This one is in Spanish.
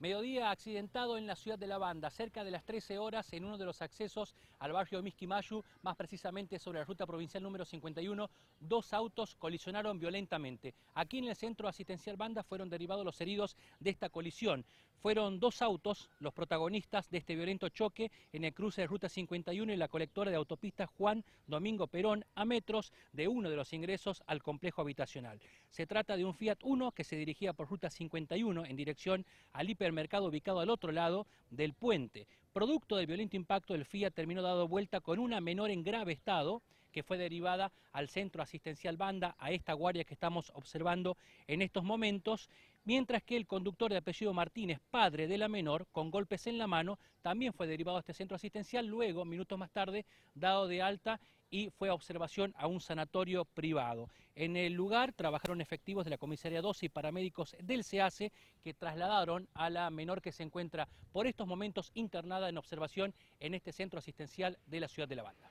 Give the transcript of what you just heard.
Mediodía accidentado en la ciudad de La Banda, cerca de las 13 horas en uno de los accesos al barrio Misquimayu, más precisamente sobre la ruta provincial número 51, dos autos colisionaron violentamente. Aquí en el centro asistencial Banda fueron derivados los heridos de esta colisión. Fueron dos autos los protagonistas de este violento choque en el cruce de ruta 51 y la colectora de autopista Juan Domingo Perón a metros de uno de los ingresos al complejo habitacional. Se trata de un Fiat 1 que se dirigía por ruta 51 en dirección al hiper mercado ubicado al otro lado del puente. Producto del violento impacto, el FIA terminó dado vuelta con una menor en grave estado que fue derivada al centro asistencial banda, a esta guardia que estamos observando en estos momentos, mientras que el conductor de apellido Martínez, padre de la menor, con golpes en la mano, también fue derivado a este centro asistencial, luego, minutos más tarde, dado de alta y fue a observación a un sanatorio privado. En el lugar trabajaron efectivos de la comisaría 12 y paramédicos del SEACE que trasladaron a la menor que se encuentra por estos momentos internada en observación en este centro asistencial de la ciudad de La Banda.